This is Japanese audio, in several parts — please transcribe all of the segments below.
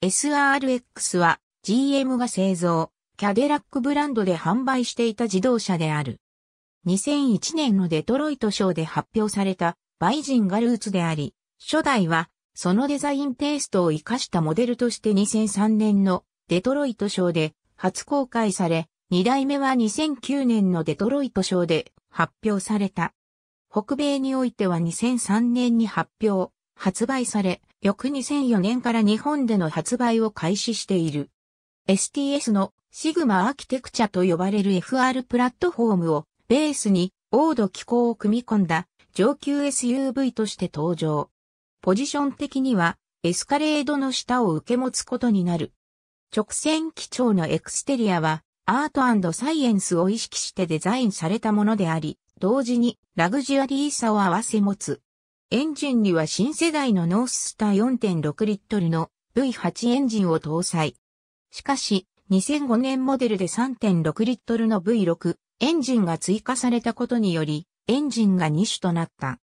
SRX は GM が製造、キャデラックブランドで販売していた自動車である。2001年のデトロイト賞で発表されたバイジンがルーツであり、初代はそのデザインテイストを活かしたモデルとして2003年のデトロイト賞で初公開され、2代目は2009年のデトロイト賞で発表された。北米においては2003年に発表、発売され、翌2004年から日本での発売を開始している。STS のシグマアーキテクチャと呼ばれる FR プラットフォームをベースに、オード機構を組み込んだ上級 SUV として登場。ポジション的にはエスカレードの下を受け持つことになる。直線基調のエクステリアはアートサイエンスを意識してデザインされたものであり、同時にラグジュアリーさを合わせ持つエンジンには新世代のノーススター4.6リットルの V8 エンジンを搭載。しかし、2005年モデルで3.6リットルの V6 エンジンが追加されたことにより、エンジンが2種となった。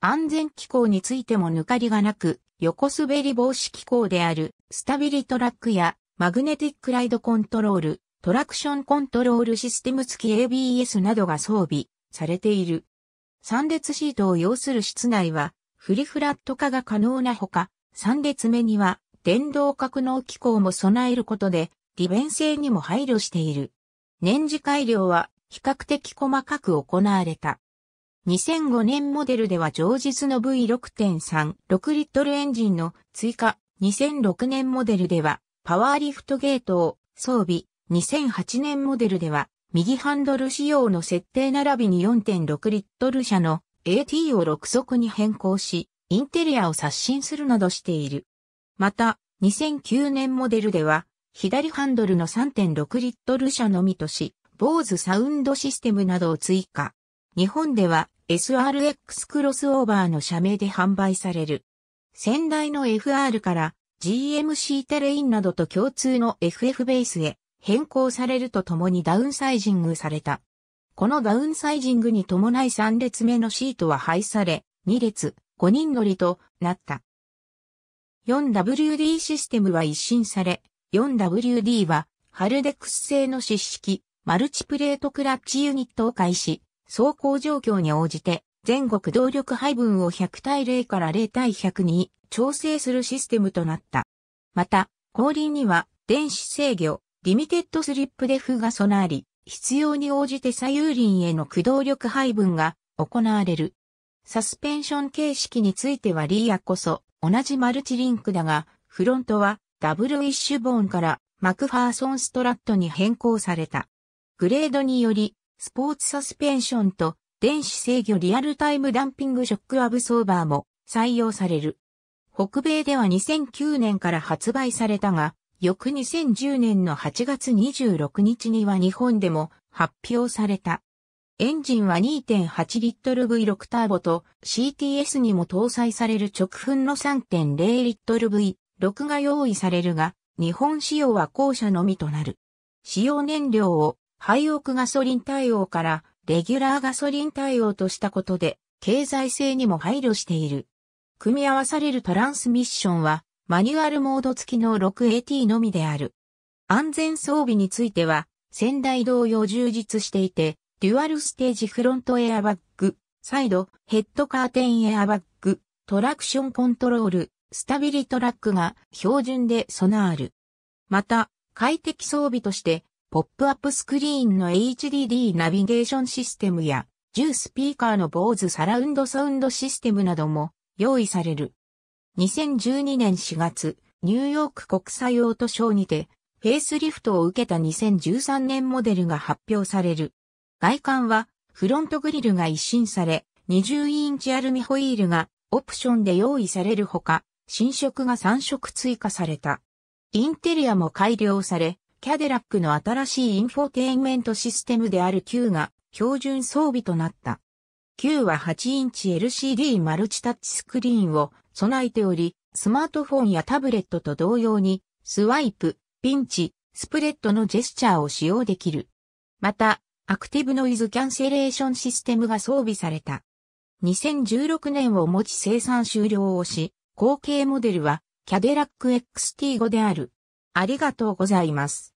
安全機構についても抜かりがなく、横滑り防止機構であるスタビリトラックやマグネティックライドコントロール、トラクションコントロールシステム付き ABS などが装備されている。3列シートを要する室内は、フリフラット化が可能なほか、3列目には、電動格納機構も備えることで、利便性にも配慮している。年次改良は、比較的細かく行われた。2005年モデルでは常日の V6.3、6リットルエンジンの追加、2006年モデルでは、パワーリフトゲートを装備、2008年モデルでは、右ハンドル仕様の設定並びに4.6リットル車の AT を6速に変更し、インテリアを刷新するなどしている。また、2009年モデルでは、左ハンドルの3.6リットル車のみとし、坊主サウンドシステムなどを追加。日本では SRX クロスオーバーの社名で販売される。先代の FR から GMC テレインなどと共通の FF ベースへ変更されるとともにダウンサイジングされた。このダウンサイジングに伴い3列目のシートは廃され、2列、5人乗りとなった。4WD システムは一新され、4WD はハルデックス製の湿式マルチプレートクラッチユニットを開始、走行状況に応じて全国動力配分を100対0から0対100に調整するシステムとなった。また、後輪には電子制御、リミテッドスリップデフが備わり、必要に応じて左右輪への駆動力配分が行われる。サスペンション形式についてはリーアこそ同じマルチリンクだが、フロントはダブルウィッシュボーンからマクファーソンストラットに変更された。グレードにより、スポーツサスペンションと電子制御リアルタイムダンピングショックアブソーバーも採用される。北米では2009年から発売されたが、翌2010年の8月26日には日本でも発表された。エンジンは2.8リットル V6 ターボと CTS にも搭載される直噴の3.0リットル V6 が用意されるが、日本仕様は後者のみとなる。使用燃料を廃屋ガソリン対応からレギュラーガソリン対応としたことで経済性にも配慮している。組み合わされるトランスミッションはマニュアルモード付きの 6AT のみである。安全装備については、先代同様充実していて、デュアルステージフロントエアバッグ、サイド、ヘッドカーテンエアバッグ、トラクションコントロール、スタビリトラックが標準で備わる。また、快適装備として、ポップアップスクリーンの HDD ナビゲーションシステムや、10スピーカーの坊主サラウンドサウンドシステムなども用意される。2012年4月、ニューヨーク国際オートショーにて、フェイスリフトを受けた2013年モデルが発表される。外観は、フロントグリルが一新され、20インチアルミホイールがオプションで用意されるほか、新色が3色追加された。インテリアも改良され、キャデラックの新しいインフォテインメントシステムである Q が標準装備となった。Q は8インチ LCD マルチタッチスクリーンを備えており、スマートフォンやタブレットと同様に、スワイプ、ピンチ、スプレッドのジェスチャーを使用できる。また、アクティブノイズキャンセレーションシステムが装備された。2016年をもち生産終了をし、後継モデルはキャデラック XT5 である。ありがとうございます。